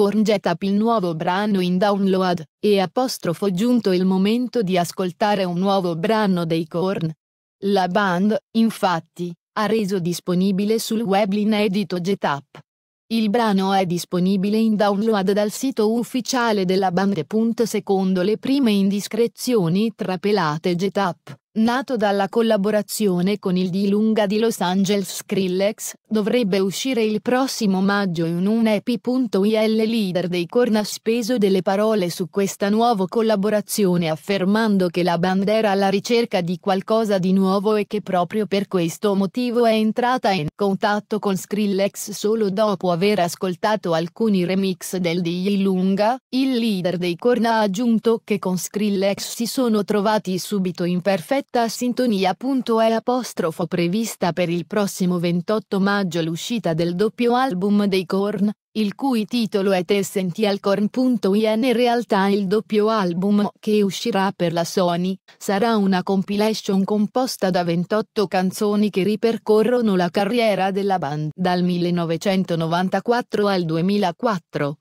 Popcorn Jet il nuovo brano in download, e apostrofo giunto il momento di ascoltare un nuovo brano dei Korn. La band, infatti, ha reso disponibile sul web l'inedito Jetup. Il brano è disponibile in download dal sito ufficiale della band. Secondo le prime indiscrezioni trapelate Jetup, nato dalla collaborazione con il di Lunga di Los Angeles Skrillex, dovrebbe uscire il prossimo maggio in un EP.il leader dei Korn ha speso delle parole su questa nuova collaborazione affermando che la band era alla ricerca di qualcosa di nuovo e che proprio per questo motivo è entrata in contatto con Skrillex solo dopo aver ascoltato alcuni remix del di Lunga, il leader dei Korn ha aggiunto che con Skrillex si sono trovati subito in perfetto diretta sintonia. È apostrofo prevista per il prossimo 28 maggio l'uscita del doppio album dei Korn, il cui titolo è Essential Korn.in. In realtà il doppio album che uscirà per la Sony sarà una compilation composta da 28 canzoni che ripercorrono la carriera della band dal 1994 al 2004.